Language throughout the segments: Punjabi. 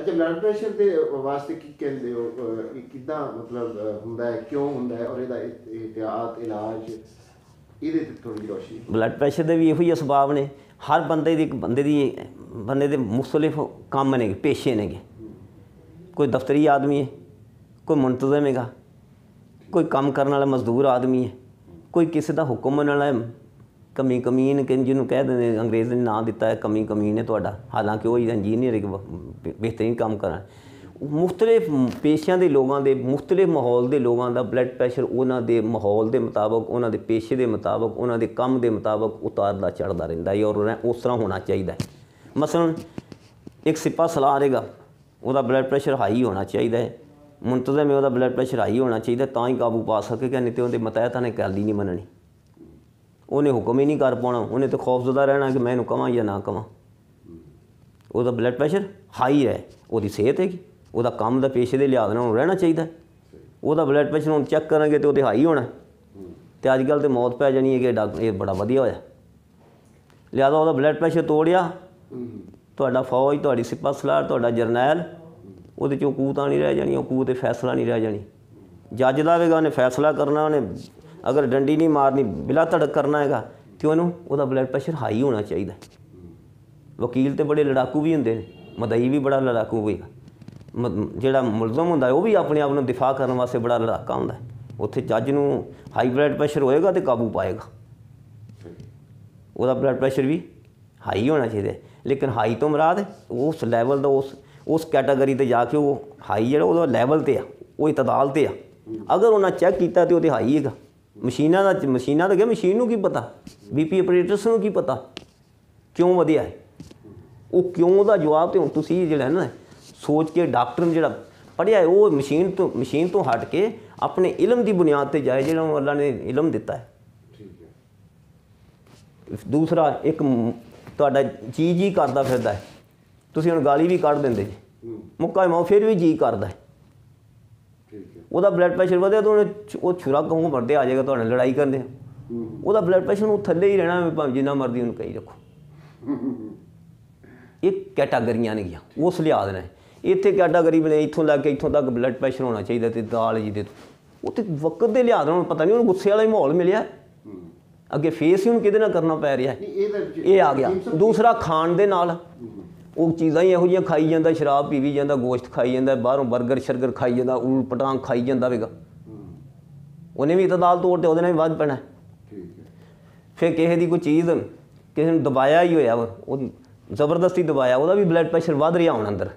ਅੱਛਾ ਬਲੱਡ ਪ੍ਰੈਸ਼ਰ ਦੇ ਵਾਸਤੇ ਕੀ ਕਹਿੰਦੇ ਹੋ ਕਿਦਾਂ ਮਤਲਬ ਹੁੰਦਾ ਹੈ ਕਿਉਂ ਹੁੰਦਾ ਹੈ ਔਰ ਇਹਦਾ ਇਤਿਹਾਸ ਇਲਾਜ ਇਹਦੇ ਤੇ ਥੋੜੀ ਰੋਸ਼ਨੀ ਬਲੱਡ ਪ੍ਰੈਸ਼ਰ ਦੇ ਵੀ ਇਹੋ ਹੀ ਅਸਬਾਬ ਨੇ ਹਰ ਬੰਦੇ ਦੀ ਇੱਕ ਬੰਦੇ ਦੀ ਬੰਦੇ ਦੇ ਮੁxtਲਿਫ ਕੰਮ ਨੇ ਪੇਸ਼ੇ ਨੇਗੇ ਕੋਈ ਦਫ਼ਤਰੀ ਆਦਮੀ ਹੈ ਕੋਈ ਮੁੰਤਜ਼ਮ ਹੈਗਾ ਕੋਈ ਕੰਮ ਕਰਨ ਵਾਲਾ ਮਜ਼ਦੂਰ ਆਦਮੀ ਹੈ ਕੋਈ ਕਿਸੇ ਦਾ ਹੁਕਮ ਮੰਨਣ ਵਾਲਾ ਕਮੀ ਕਮੀਨ ਕਿ ਜਿਹਨੂੰ ਕਹਿ ਦਿੰਦੇ ਅੰਗਰੇਜ਼ ਨੇ ਨਾਂ ਦਿੱਤਾ ਹੈ ਕਮੀ ਕਮੀਨ ਹੈ ਤੁਹਾਡਾ ਹਾਲਾਂਕਿ ਉਹ ਇੰਜੀਨੀਅਰ ਇੱਕ ਬਿਹਤਰੀਨ ਕੰਮ ਕਰਾਂ ਮੁxtਲਿਫ ਪੇਸ਼ਿਆਂ ਦੇ ਲੋਕਾਂ ਦੇ ਮੁxtਲਿਫ ਮਾਹੌਲ ਦੇ ਲੋਕਾਂ ਦਾ ਬਲੱਡ ਪ੍ਰੈਸ਼ਰ ਉਹਨਾਂ ਦੇ ਮਾਹੌਲ ਦੇ ਮੁਤਾਬਕ ਉਹਨਾਂ ਦੇ ਪੇਸ਼ੇ ਦੇ ਮੁਤਾਬਕ ਉਹਨਾਂ ਦੇ ਕੰਮ ਦੇ ਮੁਤਾਬਕ ਉਤਾਰਦਾ ਚੜਦਾ ਰਹਿੰਦਾ ਹੈ ਔਰ ਉਸ ਤਰ੍ਹਾਂ ਹੋਣਾ ਚਾਹੀਦਾ ਹੈ ਮਸਲਨ ਇੱਕ ਸਿਪਾ ਸਲਾਹ ਰਹੇਗਾ ਉਹਦਾ ਬਲੱਡ ਪ੍ਰੈਸ਼ਰ ਹਾਈ ਹੋਣਾ ਚਾਹੀਦਾ ਹੈ ਮੁੰਤਜ਼ਮ ਉਹਦਾ ਬਲੱਡ ਪ੍ਰੈਸ਼ਰ ਹਾਈ ਹੋਣਾ ਚਾਹੀਦਾ ਤਾਂ ਹੀ ਕਾਬੂ ਪਾ ਸਕੇਗਾ ਨਹੀਂ ਤੇ ਉਹਦੇ ਮਤਾਇਤਾਂ ਨੇ ਗੱਲ ਹੀ ਨਹੀਂ ਮੰਨਣੀ ਉਹਨੇ ਹੁਕਮ ਹੀ ਨਹੀਂ ਕਰ ਪਾਉਣਾ ਉਹਨੇ ਤਾਂ ਖੌਫਜ਼ਦਾ ਰਹਿਣਾ ਕਿ ਮੈਂ ਇਹਨੂੰ ਕਵਾਂ ਜਾਂ ਨਾ ਕਵਾਂ ਉਹਦਾ ਬਲੱਡ ਪ੍ਰੈਸ਼ਰ ਹਾਈ ਹੈ ਉਹਦੀ ਸਿਹਤ ਹੈਗੀ ਉਹਦਾ ਕੰਮ ਦਾ ਪੇਸ਼ੇ ਦੇ ਲਿਹਾਜ਼ ਨਾਲ ਰਹਿਣਾ ਚਾਹੀਦਾ ਉਹਦਾ ਬਲੱਡ ਪ੍ਰੈਸ਼ਰ ਹੁਣ ਚੈੱਕ ਕਰਾਂਗੇ ਤੇ ਉਹਦੇ ਹਾਈ ਹੋਣਾ ਤੇ ਅੱਜ ਕੱਲ ਤੇ ਮੌਤ ਪੈ ਜਾਣੀ ਹੈ ਕਿ ਡਾਕਟਰ ਇਹ ਬੜਾ ਵਧੀਆ ਹੋਇਆ ਲਿਆਦਾ ਉਹਦਾ ਬਲੱਡ ਪ੍ਰੈਸ਼ਰ ਤੋੜਿਆ ਤੁਹਾਡਾ ਫੌਜ ਤੁਹਾਡੀ ਸਿਪਾ ਸਲਾਰ ਤੁਹਾਡਾ ਜਰਨੈਲ ਉਹਦੇ ਚੋਂ ਕੂਤਾ ਨਹੀਂ ਰਹਿ ਜਾਣੀ ਉਹ ਕੂਤੇ ਫੈਸਲਾ ਨਹੀਂ ਰਹਿ ਜਾਣੀ ਜੱਜ ਦਾ ਵੇਗਾ ਉਹਨੇ ਫੈਸਲਾ ਕਰਨਾ ਉਹਨੇ ਅਗਰ ਡੰਡੀ ਨਹੀਂ ਮਾਰਨੀ ਬਿਲਾ ਧੜਕ ਕਰਨਾ ਹੈਗਾ ਤੇ ਉਹਨੂੰ ਉਹਦਾ ਬਲੱਡ ਪ੍ਰੈਸ਼ਰ ਹਾਈ ਹੋਣਾ ਚਾਹੀਦਾ ਵਕੀਲ ਤੇ ਬੜੇ ਲੜਾਕੂ ਵੀ ਹੁੰਦੇ ਨੇ ਮਦਈ ਵੀ ਬੜਾ ਲੜਾਕੂ ਹੋਏਗਾ ਜਿਹੜਾ ਮੁਲਜ਼ਮ ਹੁੰਦਾ ਉਹ ਵੀ ਆਪਣੇ ਆਪ ਨੂੰ ਦਿਫਾ ਕਰਨ ਵਾਸਤੇ ਬੜਾ ਲੜਾਕਾ ਹੁੰਦਾ ਉੱਥੇ ਜੱਜ ਨੂੰ ਹਾਈ ਬਲੱਡ ਪ੍ਰੈਸ਼ਰ ਹੋਏਗਾ ਤੇ ਕਾਬੂ ਪਾਏਗਾ ਉਹਦਾ ਬਲੱਡ ਪ੍ਰੈਸ਼ਰ ਵੀ ਹਾਈ ਹੋਣਾ ਚਾਹੀਦਾ ਲੇਕਿਨ ਹਾਈ ਤੋਂ ਮਰਾਦ ਉਸ ਲੈਵਲ ਦਾ ਉਸ ਉਸ ਕੈਟਾਗਰੀ ਤੇ ਜਾ ਕੇ ਉਹ ਹਾਈ ਜਿਹੜਾ ਉਹਦਾ ਲੈਵਲ ਤੇ ਆ ਉਹ ਇਤਦਾਲ ਤੇ ਆ ਅਗਰ ਉਹਨਾਂ ਚੈੱਕ ਕੀਤਾ ਤੇ ਉਹਦੇ ਹਾਈ ਹੈਗਾ ਮਸ਼ੀਨਾਂ ਦਾ ਮਸ਼ੀਨਾਂ ਦਾ ਕਿ ਮਸ਼ੀਨ ਨੂੰ ਕੀ ਪਤਾ ਬੀਪੀ ਆਪਰੇਟਰਸ ਨੂੰ ਕੀ ਪਤਾ ਕਿਉਂ ਵਧਿਆ ਉਹ ਕਿਉਂ ਦਾ ਜਵਾਬ ਤੇ ਹੁਣ ਤੁਸੀਂ ਜਿਹੜਾ ਨਾ ਸੋਚ ਕੇ ਡਾਕਟਰ ਨੂੰ ਜਿਹੜਾ ਪੜਿਆ ਉਹ ਮਸ਼ੀਨ ਤੋਂ ਮਸ਼ੀਨ ਤੋਂ ਹਟ ਕੇ ਆਪਣੇ ਇਲਮ ਦੀ ਬੁਨਿਆਦ ਤੇ ਜਾਏ ਜਿਹੜਾ ਉਹ ਅੱਲਾ ਨੇ ਇਲਮ ਦਿੱਤਾ ਹੈ ਠੀਕ ਹੈ ਦੂਸਰਾ ਇੱਕ ਤੁਹਾਡਾ ਜੀ ਜੀ ਕਰਦਾ ਫਿਰਦਾ ਹੈ ਤੁਸੀਂ ਹੁਣ ਗਾਲੀ ਵੀ ਕੱਢ ਦਿੰਦੇ ਜੀ ਮੁੱਕਾ ਮਾਉ ਫਿਰ ਵੀ ਜੀ ਕਰਦਾ ਹੈ ਉਹਦਾ ਬਲੱਡ ਪ੍ਰੈਸ਼ਰ ਵਧਿਆ ਤਾਂ ਉਹ ਛੁਰਾ ਕਹੂੰ ਮਰਦੇ ਆ ਜਾਏਗਾ ਤੁਹਾਡੇ ਲੜਾਈ ਕਰਦੇ ਉਹਦਾ ਬਲੱਡ ਪ੍ਰੈਸ਼ਰ ਨੂੰ ਥੱਲੇ ਹੀ ਰਹਿਣਾ ਭਾਵੇਂ ਜਿੰਨਾ ਮਰਦੀ ਉਹਨੂੰ ਕਹੀ ਰੱਖੋ ਇਹ ਕੈਟਾਗਰੀਆਂ ਨੇ ਗਿਆ ਉਸ ਲਿਆਦ ਨੇ ਇੱਥੇ ਕੈਟਾਗਰੀ ਬਣੇ ਇੱਥੋਂ ਲੱਗ ਕੇ ਇੱਥੋਂ ਤੱਕ ਬਲੱਡ ਪ੍ਰੈਸ਼ਰ ਹੋਣਾ ਚਾਹੀਦਾ ਤੇ ਦਾਲ ਜੀ ਦੇ ਉੱਥੇ ਵਕਤ ਦੇ ਲਿਆਦ ਨਾਲ ਪਤਾ ਨਹੀਂ ਉਹਨੂੰ ਗੁੱਸੇ ਵਾਲਾ ਹੀ ਮਾਹੌਲ ਮਿਲਿਆ ਅੱਗੇ ਫੇਸ ਹੀ ਉਹਨੂੰ ਕਿਹਦੇ ਨਾਲ ਕਰਨਾ ਪੈ ਰਿਹਾ ਇਹ ਆ ਗਿਆ ਦੂਸਰਾ ਖਾਣ ਦੇ ਨਾਲ ਉਹ ਚੀਜ਼ਾਂ ਹੀ ਇਹੋ ਜੀਆਂ ਖਾਈ ਜਾਂਦਾ ਸ਼ਰਾਬ ਪੀਵੀ ਜਾਂਦਾ ਗੋਸ਼ਤ ਖਾਈ ਜਾਂਦਾ ਬਾਹਰੋਂ 버ਗਰ ਸ਼ਰਗਰ ਖਾਈ ਜਾਂਦਾ ਉਲ ਪਟਾਂ ਖਾਈ ਜਾਂਦਾ ਵੇਗਾ ਉਹਨੇ ਵੀ ਇਤਦਾਲ ਤੋੜ ਤੇ ਉਹਦੇ ਨਾਲ ਵੀ ਵੱਧ ਪੈਣਾ ਫਿਰ ਕਿਸੇ ਦੀ ਕੋਈ ਚੀਜ਼ ਕਿਸੇ ਨੂੰ ਦਬਾਇਆ ਹੀ ਹੋਇਆ ਉਹ ਜ਼ਬਰਦਸਤੀ ਦਬਾਇਆ ਉਹਦਾ ਵੀ ਬਲੱਡ ਪ੍ਰੈਸ਼ਰ ਵੱਧ ਰਿਹਾ ਹੁਣ ਅੰਦਰ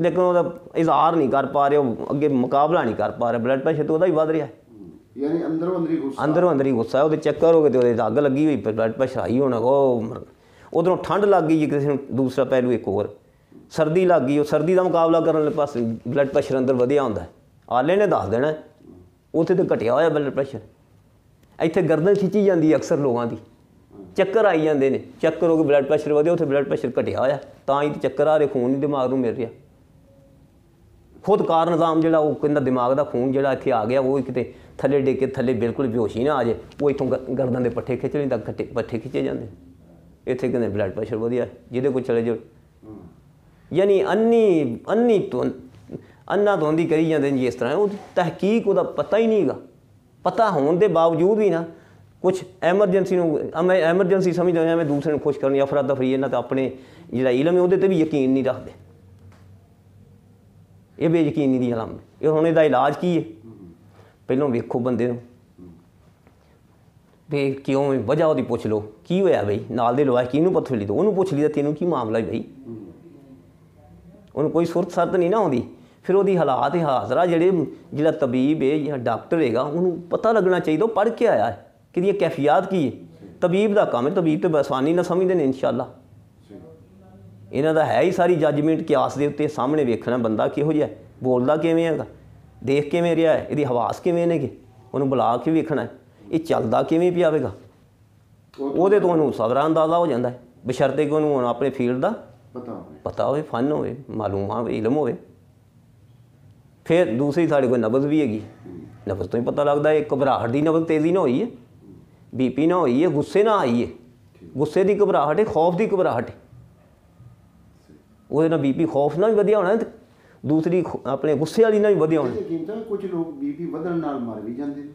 ਲੇਕਿਨ ਉਹਦਾ ਇਜ਼ਹਾਰ ਨਹੀਂ ਕਰ ਪਾ ਰਿਹਾ ਅੱਗੇ ਮੁਕਾਬਲਾ ਨਹੀਂ ਕਰ ਪਾ ਰਿਹਾ ਬਲੱਡ ਪ੍ਰੈਸ਼ਰ ਤੇ ਉਹਦਾ ਹੀ ਵੱਧ ਰਿਹਾ ਯਾਨੀ ਅੰਦਰੋਂ ਅੰਦਰੀ ਗੁੱਸਾ ਅੰਦਰੋਂ ਅੰਦਰੀ ਗੁੱਸਾ ਉਹਦੇ ਚੱਕਰ ਹੋ ਗਏ ਤੇ ਉਹਦੇ ਅੱਗ ਲੱਗੀ ਹੋਈ ਬਲੱਡ ਪ੍ਰੈਸ਼ਰ ਹਾਈ ਹੋਣਾ ਉਹ ਉਧਰੋਂ ਠੰਡ ਲੱਗ ਗਈ ਕਿਸੇ ਨੂੰ ਦੂਸਰਾ ਪਹਿਲੂ ਇੱਕ ਹੋਰ ਸਰਦੀ ਲੱਗ ਗਈ ਉਹ ਸਰਦੀ ਦਾ ਮੁਕਾਬਲਾ ਕਰਨ ਲਈ ਪਾਸੇ ਬਲੱਡ ਪ੍ਰੈਸ਼ਰ ਅੰਦਰ ਵਧਿਆ ਹੁੰਦਾ ਆਲੇ ਨੇ ਦੱਸ ਦੇਣਾ ਉੱਥੇ ਤੇ ਘਟਿਆ ਹੋਇਆ ਬਲੱਡ ਪ੍ਰੈਸ਼ਰ ਇੱਥੇ ਗਰਦਨ ਖਿੱਚੀ ਜਾਂਦੀ ਅਕਸਰ ਲੋਕਾਂ ਦੀ ਚੱਕਰ ਆਈ ਜਾਂਦੇ ਨੇ ਚੱਕਰ ਹੋ ਕੇ ਬਲੱਡ ਪ੍ਰੈਸ਼ਰ ਵਧਿਆ ਉੱਥੇ ਬਲੱਡ ਪ੍ਰੈਸ਼ਰ ਘਟਿਆ ਹੋਇਆ ਤਾਂ ਹੀ ਚੱਕਰ ਆ ਰਹੇ ਖੂਨ ਨਹੀਂ ਦਿਮਾਗ ਨੂੰ ਮਿਲ ਰਿਹਾ ਖੁਦ ਕਾਰ ਨਿਜ਼ਾਮ ਜਿਹੜਾ ਉਹ ਕਹਿੰਦਾ ਦਿਮਾਗ ਦਾ ਖੂਨ ਜਿਹੜਾ ਇੱਥੇ ਆ ਗਿਆ ਉਹ ਕਿਤੇ ਥੱਲੇ ਡੇਕੇ ਥੱਲੇ ਬਿਲਕੁਲ ਬੇਹੋਸ਼ੀ ਨਾ ਆ ਜਾਏ ਉਹ ਇਥੋਂ ਗਰਦਨ ਦੇ ਪੱਠੇ ਖਿੱਚ ਲੈਂਦਾ ਪੱਠੇ ਖਿੱਚੇ ਜਾਂਦੇ ਇੱਥੇ ਕਹਿੰਦੇ ਬਲੱਡ ਪ੍ਰੈਸ਼ਰ ਵਧੀਆ ਜਿਹਦੇ ਕੋਲ ਚਲੇ ਜਾਓ ਯਾਨੀ ਅੰਨੀ ਅੰਨੀ ਤੋਂ ਅੰਨਾ ਤੋਂ ਦੀ ਕਰੀ ਜਾਂਦੇ ਜੀ ਇਸ ਤਰ੍ਹਾਂ ਉਹ ਤਹਿਕੀਕ ਉਹਦਾ ਪਤਾ ਹੀ ਨਹੀਂਗਾ ਪਤਾ ਹੋਣ ਦੇ ਬਾਵਜੂਦ ਵੀ ਨਾ ਕੁਝ ਐਮਰਜੈਂਸੀ ਨੂੰ ਮੈਂ ਐਮਰਜੈਂਸੀ ਸਮਝਦਾ ਹਾਂ ਮੈਂ ਦੂਸਰੇ ਨੂੰ ਖੁਸ਼ ਕਰਨੀ ਅਫਰਾਦ ਤਫਰੀ ਇਹਨਾਂ ਤੇ ਆਪਣੇ ਜਿਹੜਾ ਇਲਮ ਉਹਦੇ ਤੇ ਵੀ ਯਕੀਨ ਨਹੀਂ ਰੱਖਦੇ ਇਹ ਬੇਯਕੀਨੀ ਦੀ ਅਲਮ ਇਹ ਹੁਣ ਇਹਦਾ ਇਲਾਜ ਕੀ ਹੈ ਪਹਿਲਾਂ ਵੇਖੋ ਬੰਦੇ ਨੂੰ ਤੇ ਕਿਉਂ ਵਜ੍ਹਾ ਉਹਦੀ ਪੁੱਛ ਲੋ ਕੀ ਹੋਇਆ ਬਈ ਨਾਲ ਦੇ ਲੋਆ ਕਿਹਨੂੰ ਪੁੱਛ ਲਈ ਤੂੰ ਉਹਨੂੰ ਪੁੱਛ ਲਈ ਤਾਂ ਤੈਨੂੰ ਕੀ ਮਾਮਲਾ ਹੈ ਬਈ ਉਹਨੂੰ ਕੋਈ ਸੁਰਤ ਸਰਤ ਨਹੀਂ ਨਾ ਆਉਂਦੀ ਫਿਰ ਉਹਦੀ ਹਾਲਾਤ ਹਾਜ਼ਰਾ ਜਿਹੜੇ ਜਿਹੜਾ ਤਬੀਬ ਹੈ ਜਾਂ ਡਾਕਟਰ ਹੈਗਾ ਉਹਨੂੰ ਪਤਾ ਲੱਗਣਾ ਚਾਹੀਦਾ ਪੜ ਕੇ ਆਇਆ ਹੈ ਕਿ ਕਿਹਦੀਆਂ ਕੈਫੀਅਤ ਕੀ ਹੈ ਤਬੀਬ ਦਾ ਕੰਮ ਹੈ ਤਬੀਬ ਤੇ ਬਸਾਨੀ ਨਾ ਸਮਝਦੇ ਨੇ ਇਨਸ਼ਾਅੱਲਾ ਇਹਨਾਂ ਦਾ ਹੈ ਹੀ ਸਾਰੀ ਜੱਜਮੈਂਟ ਕਿਆਸ ਦੇ ਉੱਤੇ ਸਾਹਮਣੇ ਵੇਖਣਾ ਬੰਦਾ ਕਿਹੋ ਜਿਹਾ ਬੋਲਦਾ ਕਿਵੇਂ ਹੈਗਾ ਦੇਖ ਕਿਵੇਂ ਰਿਹਾ ਹੈ ਇਹਦੀ ਹਵਾਸ ਕਿਵੇਂ ਨੇ ਕਿ ਉਹਨੂੰ ਬੁਲਾ ਕੇ ਵੇਖਣਾ ਹੈ ਇਹ ਚੱਲਦਾ ਕਿਵੇਂ ਪਿਆ ਹੋਵੇਗਾ ਉਹਦੇ ਤੋਂ ਉਹਨੂੰ ਸਗਰਾ ਅੰਦਾਜ਼ਾ ਹੋ ਜਾਂਦਾ ਹੈ ਬਸ਼ਰਤੇ ਕਿ ਉਹਨੂੰ ਆਪਣੇ ਫੀਲਡ ਦਾ ਪਤਾ ਹੋਵੇ ਪਤਾ ਹੋਵੇ ਫਨ ਹੋਵੇ ਮਾਲੂਮਾ ਹੋਵੇ ਇਲਮ ਹੋਵੇ ਫਿਰ ਦੂਸਰੀ ਸਾਡੇ ਕੋਲ ਨਬਜ਼ ਵੀ ਹੈਗੀ ਨਬਜ਼ ਤੋਂ ਹੀ ਪਤਾ ਲੱਗਦਾ ਹੈ ਘਬਰਾਹਟ ਦੀ ਨਬਜ਼ ਤੇਜ਼ੀ ਨਾ ਹੋਈ ਹੈ ਬੀਪੀ ਨਾ ਹੋਈ ਹੈ ਗੁੱਸੇ ਨਾ ਆਈ ਹੈ ਗੁੱਸੇ ਦੀ ਘਬਰਾਹਟ ਹੈ ਖੌਫ ਦੀ ਘਬਰਾਹਟ ਹੈ ਉਹਦੇ ਨਾਲ ਬੀਪੀ ਖੌਫ ਨਾਲ ਵੀ ਵਧਿਆ ਹੋਣਾ ਦੂਸਰੀ ਆਪਣੇ ਗੁੱਸੇ ਵਾਲੀ ਨਾਲ ਵੀ ਵਧਿਆ ਹੋਣਾ ਕੁਝ ਲੋਕ ਬੀਪੀ ਵਧਣ ਨਾਲ ਮਰ ਵੀ ਜਾਂਦੇ ਨੇ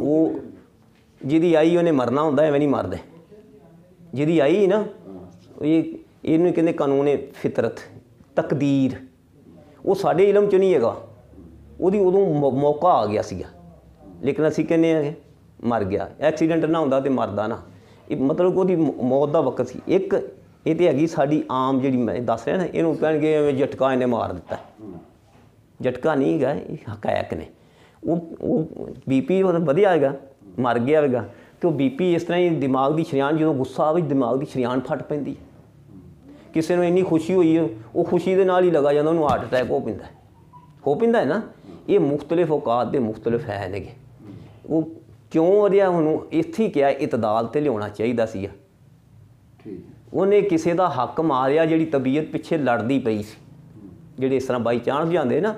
ਉਹ ਜਿਹਦੀ ਆਈ ਉਹਨੇ ਮਰਨਾ ਹੁੰਦਾ ਐਵੇਂ ਨਹੀਂ ਮਰਦੇ ਜਿਹਦੀ ਆਈ ਨਾ ਇਹ ਇਹਨੂੰ ਕਹਿੰਦੇ ਕਾਨੂੰਨ ਫਿਤਰਤ ਤਕਦੀਰ ਉਹ ਸਾਡੇ ਇਲਮ ਚ ਨਹੀਂ ਹੈਗਾ ਉਹਦੀ ਉਦੋਂ ਮੌਕਾ ਆ ਗਿਆ ਸੀਗਾ ਲੇਕਿਨ ਅਸੀਂ ਕਹਿੰਦੇ ਆ ਮਰ ਗਿਆ ਐਕਸੀਡੈਂਟ ਨਾ ਹੁੰਦਾ ਤੇ ਮਰਦਾ ਨਾ ਇਹ ਮਤਲਬ ਉਹਦੀ ਮੌਤ ਦਾ ਵਕਤ ਸੀ ਇੱਕ ਇਹ ਤੇ ਹੈਗੀ ਸਾਡੀ ਆਮ ਜਿਹੜੀ ਮੈਂ ਦੱਸ ਰਿਹਾ ਨਾ ਇਹਨੂੰ ਕਹਿਣਗੇ ਐਵੇਂ ਝਟਕਾ ਇਹਨੇ ਮਾਰ ਦਿੱਤਾ ਝਟਕਾ ਨਹੀਂ ਹੈਗਾ ਇਹ ਹਕਾਇਕ ਨੇ ਉਹ ਉਹ ਬੀਪੀ ਉਹਦਾ ਵਧਿਆ ਹੈਗਾ ਮਰ ਗਿਆ ਹੈਗਾ ਤੇ ਉਹ ਬੀਪੀ ਇਸ ਤਰ੍ਹਾਂ ਹੀ ਦਿਮਾਗ ਦੀ ਸ਼ਰੀਆਨ ਜਦੋਂ ਗੁੱਸਾ ਆਵੇ ਦਿਮਾਗ ਦੀ ਸ਼ਰੀਆਨ ਫਟ ਪੈਂਦੀ ਕਿਸੇ ਨੂੰ ਇੰਨੀ ਖੁਸ਼ੀ ਹੋਈ ਉਹ ਖੁਸ਼ੀ ਦੇ ਨਾਲ ਹੀ ਲਗਾ ਜਾਂਦਾ ਉਹਨੂੰ ਹਾਰਟ ਅਟੈਕ ਹੋ ਪੈਂਦਾ ਹੋ ਪਿੰਦਾ ਹੈ ਨਾ ਇਹ ਮੁxtਲਿਫ ਔਕਾਤ ਦੇ ਮੁxtਲਿਫ ਹੈ ਨੇਗੇ ਉਹ ਕਿਉਂ ਅਧਿਆ ਉਹਨੂੰ ਇੱਥੇ ਕਿਹਾ ਇਤਦਾਲ ਤੇ ਲਿਆਉਣਾ ਚਾਹੀਦਾ ਸੀ ਠੀਕ ਉਹਨੇ ਕਿਸੇ ਦਾ ਹੱਕ ਮਾਰਿਆ ਜਿਹੜੀ ਤਬੀਅਤ ਪਿੱਛੇ ਲੜਦੀ ਪਈ ਸੀ ਜਿਹੜੇ ਇਸ ਤਰ੍ਹਾਂ ਬਾਈ ਚਾਂਸ ਜਾਂਦੇ ਨਾ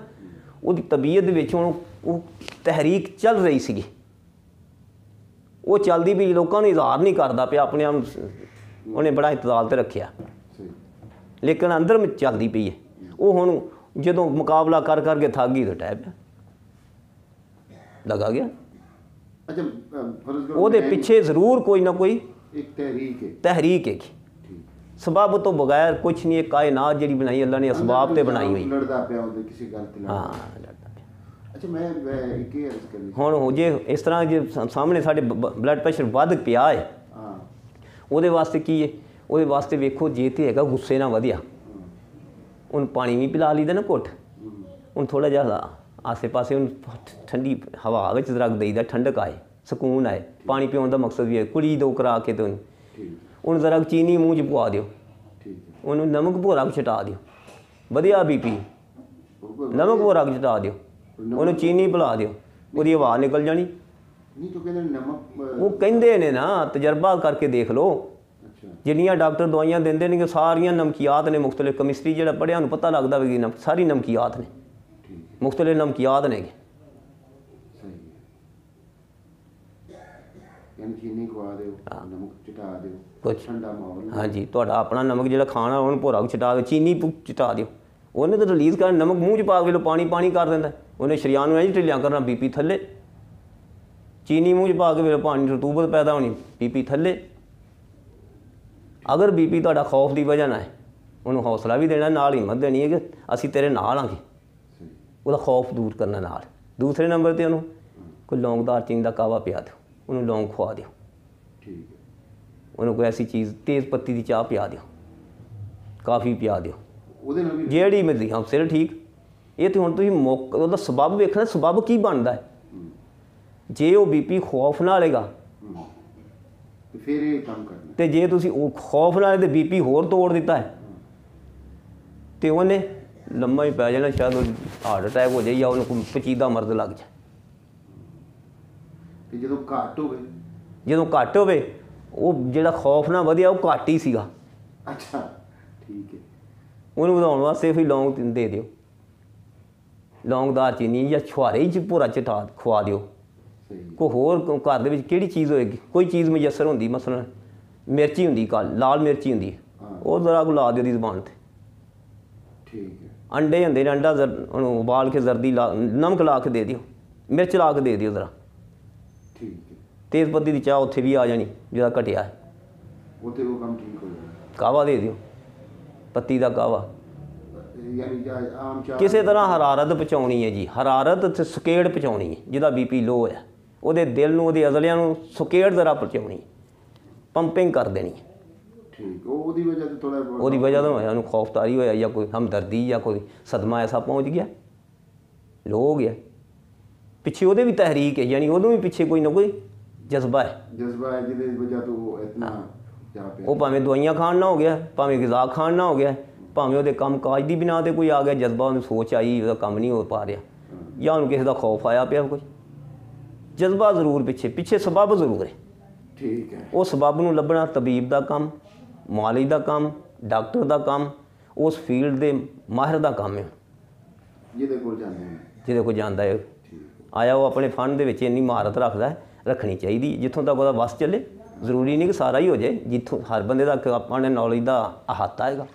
ਉਹਦੀ ਤਬੀਅਤ ਦੇ ਵਿੱਚ ਉਹਨੂੰ ਉਹ ਤਹਿਰੀਕ ਚੱਲ ਰਹੀ ਸੀਗੀ ਉਹ ਚੱਲਦੀ ਵੀ ਲੋਕਾਂ ਨੂੰ ਇਜ਼ਹਾਰ ਨਹੀਂ ਕਰਦਾ ਪਿਆ ਆਪਣੇ ਆਪ ਉਹਨੇ ਬੜਾ ਇਤਦਾਲ ਤੇ ਰੱਖਿਆ ਲੇਕਿਨ ਅੰਦਰ ਵਿੱਚ ਚੱਲਦੀ ਪਈ ਹੈ ਉਹ ਹੁਣ ਜਦੋਂ ਮੁਕਾਬਲਾ ਕਰ ਕਰਕੇ ਥੱਕ ਗਈ ਤੇ ਟੈਪ ਲਗਾ ਗਿਆ ਅੱਛਾ ਉਹਦੇ ਪਿੱਛੇ ਜ਼ਰੂਰ ਕੋਈ ਨਾ ਕੋਈ ਇੱਕ ਤਹਿਰੀਕ ਹੈ ਤਹਿਰੀਕ ਹੈ ਸਬਾਬ ਤੋਂ ਬਗੈਰ ਕੁਝ ਨਹੀਂ ਇਹ ਕਾਇਨਾਤ ਜਿਹੜੀ ਬਣਾਈ ਅੱਲਾ ਨੇ ਅਸਬਾਬ ਤੇ ਬਣਾਈ ਹੋਈ ਲੜਦਾ ਪਿਆ ਉਹਦੇ ਕਿਸੇ ਗੱਲ ਤੇ ਹਾਂ ਲੜਦਾ ਅੱਛਾ ਮੈਂ ਇੱਕ ਹੀ ਅਰਜ਼ ਕਰਨੀ ਹੁਣ ਹੋ ਜੇ ਇਸ ਤਰ੍ਹਾਂ ਜੇ ਸਾਹਮਣੇ ਸਾਡੇ ਬਲੱਡ ਪ੍ਰੈਸ਼ਰ ਵੱਧ ਪਿਆ ਹੈ ਹਾਂ ਉਹਦੇ ਵਾਸਤੇ ਕੀ ਹੈ ਉਹਦੇ ਵਾਸਤੇ ਵੇਖੋ ਜੇ ਤੇ ਹੈਗਾ ਗੁੱਸੇ ਨਾਲ ਵਧਿਆ ਉਹਨ ਪਾਣੀ ਵੀ ਪਿਲਾ ਲਈਦਾ ਨਾ ਘੁੱਟ ਉਹਨ ਥੋੜਾ ਜਿਹਾ ਆਸੇ ਪਾਸੇ ਉਹਨ ਠੰਡੀ ਹਵਾ ਵਿੱਚ ਰੱਖ ਦੇਈਦਾ ਠੰਡਕ ਆਏ ਸਕੂਨ ਆਏ ਪਾਣੀ ਪੀਉਣ ਦਾ ਮਕਸਦ ਵੀ ਹੈ ਕੁੜੀ ਦੋ ਕਰਾ ਕੇ ਤੋਂ ਉਹਨੂੰ ਜ਼ਰਾ ਚੀਨੀ ਮੂੰਹ 'ਚ ਪਵਾ ਦਿਓ ਉਹਨੂੰ ਨਮਕ ਭੋਰਾ ਛਟਾ ਦਿਓ ਵਧੀਆ ਬੀਪੀ ਨਮਕ ਭੋਰਾ ਛਟਾ ਦਿਓ ਉਹਨੂੰ ਚੀਨੀ ਭੁਲਾ ਦਿਓ ਉਹਦੀ ਆਵਾਜ਼ ਨਿਕਲ ਜਾਣੀ ਨਹੀਂ ਤੋ ਕਹਿੰਦੇ ਨਮਕ ਉਹ ਕਹਿੰਦੇ ਨੇ ਨਾ ਤਜਰਬਾ ਕਰਕੇ ਦੇਖ ਲਓ ਜਿੰਨੀਆਂ ਡਾਕਟਰ ਦਵਾਈਆਂ ਦਿੰਦੇ ਨੇ ਕਿ ਸਾਰੀਆਂ ਨਮਕੀਆਤ ਨੇ ਮੁxtਲਿਫ ਕੈਮਿਸਟਰੀ ਜਿਹੜਾ ਪੜਿਆ ਉਹਨੂੰ ਪਤਾ ਲੱਗਦਾ ਵੀ ਨਾ ਸਾਰੀ ਨਮਕੀਆਤ ਨੇ ਮੁxtਲਿਫ ਨਮਕੀਆਤ ਨੇ ਚੀਨੀ ਖਵਾ ਦਿਓ ਨਮਕ ਦਿਓ ਠੰਡਾ ਮਾਹੌਲ ਹਾਂਜੀ ਤੁਹਾਡਾ ਆਪਣਾ ਨਮਕ ਜਿਹੜਾ ਖਾਣਾ ਉਹਨੂੰ ਭੋਰਾ ਚਟਾ ਦਿਓ ਚੀਨੀ ਚਟਾ ਦਿਓ ਉਹਨੇ ਤਾਂ ਰਿਲੀਜ਼ ਕਰਨ ਨਮਕ ਮੂੰਹ 'ਚ ਪਾ ਕੇ ਲੋ ਪਾਣੀ ਪਾਣੀ ਕਰ ਦਿੰਦਾ ਉਹਨੇ ਸ਼ਰੀਆਂ ਨੂੰ ਇੰਜ ਢਿੱਲਿਆ ਕਰਨਾ ਬੀਪੀ ਥੱਲੇ ਚੀਨੀ ਮੂੰਹ 'ਚ ਪਾ ਕੇ ਮੇਰੇ ਪਾਣੀ ਰਤੂਬਤ ਪੈਦਾ ਹੋਣੀ ਬੀਪੀ ਥੱਲੇ ਅਗਰ ਬੀਪੀ ਤੁਹਾਡਾ ਖੌਫ ਦੀ ਵਜ੍ਹਾ ਨਾਲ ਹੈ ਉਹਨੂੰ ਹੌਸਲਾ ਵੀ ਦੇਣਾ ਨਾਲ ਹਿੰਮਤ ਦੇਣੀ ਹੈ ਕਿ ਅਸੀਂ ਤੇਰੇ ਨਾਲ ਆਂਗੇ ਉਹਦਾ ਖੌਫ ਦੂਰ ਕਰਨਾ ਨਾਲ ਦੂਸਰੇ ਨੰਬਰ ਤੇ ਉਹਨੂੰ ਕੋਈ ਲੌਂਗ ਚੀਨ ਦਾ ਕਾਵਾ ਪਿਆ ਦਿਓ ਉਹਨੂੰ ਲੌਂਗ ਖਵਾ ਦਿਓ ਠੀਕ ਉਹਨੂੰ ਕੋਈ ਐਸੀ ਚੀਜ਼ ਤੇਜ਼ ਪੱਤੀ ਦੀ ਚਾਹ ਪਿਆ ਦਿਓ ਕਾਫੀ ਪਿਆ ਦਿਓ ਉਹਦੇ ਨਾਲ ਵੀ ਜਿਹੜੀ ਮਿਲਦੀ ਹਾਂ ਸਿਰ ਠੀਕ ਇਹ ਤੇ ਹੁਣ ਤੁਸੀਂ ਮੌਕ ਉਹਦਾ ਸਬਬ ਵੇਖਣਾ ਸਬਬ ਕੀ ਬਣਦਾ ਹੈ ਜੇ ਉਹ ਬੀਪੀ ਖੌਫ ਨਾਲ ਹੈਗਾ ਤੇ ਫਿਰ ਇਹ ਕੰਮ ਕਰਨਾ ਤੇ ਜੇ ਤੁਸੀਂ ਉਹ ਖੌਫ ਨਾਲ ਤੇ ਬੀਪੀ ਹੋਰ ਤੋੜ ਦਿੱਤਾ ਹੈ ਤੇ ਉਹਨੇ ਲੰਮਾ ਹੀ ਪੈ ਜਾਣਾ ਸ਼ਾਇਦ ਉਹ ਹਾਰਟ ਅਟੈਕ ਹੋ ਜਾਈ ਜਾਂ ਉਹਨੂੰ ਕੋਈ ਪਚੀਦਾ ਮਰਦ ਲੱਗ ਜਾ ਤੇ ਜਦੋਂ ਘੱਟ ਹੋਵੇ ਜਦੋਂ ਘੱਟ ਹੋਵੇ ਉਹ ਜਿਹੜਾ ਖੌਫ ਨਾ ਵਧਿਆ ਉਹ ਘੱਟ ਹੀ ਸੀਗਾ ਅੱਛਾ ਠੀਕ ਹੈ ਉਹਨੂੰ ਵਧਾਉਣ ਵਾਸਤੇ ਫਿਰ ਲੌਂਗ ਦੇ ਦਿਓ ਲੌਂਗਦਾਰ ਚੀਨੀ ਜਾਂ ਛੁਹਾਰੇ ਚ ਪੂਰਾ ਚਟਾ ਖਵਾ ਦਿਓ ਕੋ ਹੋਰ ਘਰ ਦੇ ਵਿੱਚ ਕਿਹੜੀ ਚੀਜ਼ ਹੋਏਗੀ ਕੋਈ ਚੀਜ਼ ਮਯਸਰ ਹੁੰਦੀ ਮਸਲਨ ਮਿਰਚੀ ਹੁੰਦੀ ਕਾਲ ਲਾਲ ਮਿਰਚੀ ਹੁੰਦੀ ਉਹ ਜ਼ਰਾ ਗੁਲਾ ਦਿਓ ਦੀ ਜ਼ਬਾਨ ਤੇ ਠੀਕ ਹੈ ਅੰਡੇ ਹੁੰਦੇ ਨੇ ਅੰਡਾ ਉਹਨੂੰ ਉਬਾਲ ਕੇ ਜ਼ਰਦੀ ਨਮਕ ਲਾ ਕੇ ਦੇ ਦਿਓ ਮਿਰਚ ਲਾ ਕੇ ਦੇ ਦਿਓ ਜ਼ਰਾ ਠੀਕ ਹੈ ਤੇਜ਼ ਪੱਤੀ ਦੀ ਚਾਹ ਉੱਥੇ ਵੀ ਆ ਜਾਣੀ ਜਿਹੜਾ ਘਟਿਆ ਉਹ ਉੱਥੇ ਉਹ ਕੰਮ ਠੀਕ ਹੋ ਜਾਣਾ ਕਾਵਾ ਦੇ ਦਿਓ ਪੱਤੀ ਦਾ ਕਾਵਾ ਯਾਨੀ ਆਮ ਚਾਹ ਕਿਸੇ ਤਰ੍ਹਾਂ ਹਰਾਰਤ ਪਹੁੰਚਾਉਣੀ ਹੈ ਜੀ ਹਰਾਰਤ ਤੇ ਸਕੇੜ ਪਹੁੰਚਾਉਣੀ ਹੈ ਜਿਹਦਾ ਬੀਪੀ ਲੋ ਹੈ ਉਹਦੇ ਦਿਲ ਨੂੰ ਉਹਦੇ ਅਜ਼ਲਿਆਂ ਨੂੰ ਸਕੇੜ ਜ਼ਰਾ ਪਹੁੰਚਾਉਣੀ ਪੰਪਿੰਗ ਕਰ ਦੇਣੀ ਠੀਕ ਉਹਦੀ ਵਜ੍ਹਾ ਤੋਂ ਥੋੜਾ ਉਹਦੀ ਵਜ੍ਹਾ ਤੋਂ ਹੋਇਆ ਉਹਨੂੰ ਖੌਫਤਾਰੀ ਹੋਇਆ ਜਾਂ ਕੋਈ ਹਮਦਰਦੀ ਜਾਂ ਕੋਈ ਸਦਮਾ ਐਸਾ ਪਹੁੰਚ ਗਿਆ ਲੋ ਗਿਆ ਪਿੱਛੇ ਉਹਦੇ ਵੀ ਤਹਿਰੀਕ ਹੈ ਯਾਨੀ ਉਹਨੂੰ ਵੀ ਪਿੱਛੇ ਕੋਈ ਨਾ ਕੋਈ ਜਜ਼ਬਾ ਹੈ ਜਜ਼ਬਾ ਹੈ ਜਿਹਦੇ ਵਜ੍ਹਾ ਤੋਂ ਉਹ ਇਤਨਾ ਉਹ ਭਾਵੇਂ ਦਵਾਈਆਂ ਖਾਣ ਨਾ ਹੋ ਗਿਆ ਭਾਵੇਂ ਗਿਜ਼ਾ ਖਾਣ ਨਾ ਹੋ ਗਿਆ ਭਾਵੇਂ ਉਹਦੇ ਕੰਮ ਕਾਜ ਦੀ ਬਿਨਾ ਤੇ ਕੋਈ ਆ ਗਿਆ ਜਜ਼ਬਾ ਉਹਨੂੰ ਸੋਚ ਆਈ ਉਹਦਾ ਕੰਮ ਨਹੀਂ ਹੋ ਪਾ ਰਿਹਾ ਜਾਂ ਉਹਨੂੰ ਕਿਸੇ ਦਾ ਖੌਫ ਆਇਆ ਪਿਆ ਕੋਈ ਜਜ਼ਬਾ ਜ਼ਰੂਰ ਪਿੱਛੇ ਪਿੱਛੇ ਸਬਬ ਜ਼ਰੂਰ ਹੈ ਠੀਕ ਹੈ ਉਹ ਸਬਬ ਨੂੰ ਲੱਭਣਾ ਤਬੀਬ ਦਾ ਕੰਮ ਮਾਲੀ ਦਾ ਕੰਮ ਡਾਕਟਰ ਦਾ ਕੰਮ ਉਸ ਫੀਲਡ ਦੇ ਮਾਹਿਰ ਦਾ ਕੰਮ ਹੈ ਜਿਹਦੇ ਕੋਲ ਜਾਂਦੇ ਨੇ ਜਿਹਦੇ ਕੋਲ ਜਾਂਦਾ ਹੈ ਆਇਆ ਉਹ ਆਪਣੇ ਫੰਡ ਦੇ ਵਿੱਚ ਇੰਨੀ ਮਹਾਰਤ ਰੱਖਦਾ ਰੱਖਣੀ ਚਾਹੀਦੀ ਜਿੱਥੋਂ ਤੱਕ ਉਹਦਾ ਵਸ ਚੱਲੇ ਜ਼ਰੂਰੀ ਨਹੀਂ ਕਿ ਸਾਰਾ ਹੀ ਹੋ ਜਾਏ ਜਿੱਥੋਂ ਹਰ ਬੰਦੇ ਦਾ ਆਪਣੇ ਨੌਲੇਜ ਦਾ ਆਹਤ ਆਏਗਾ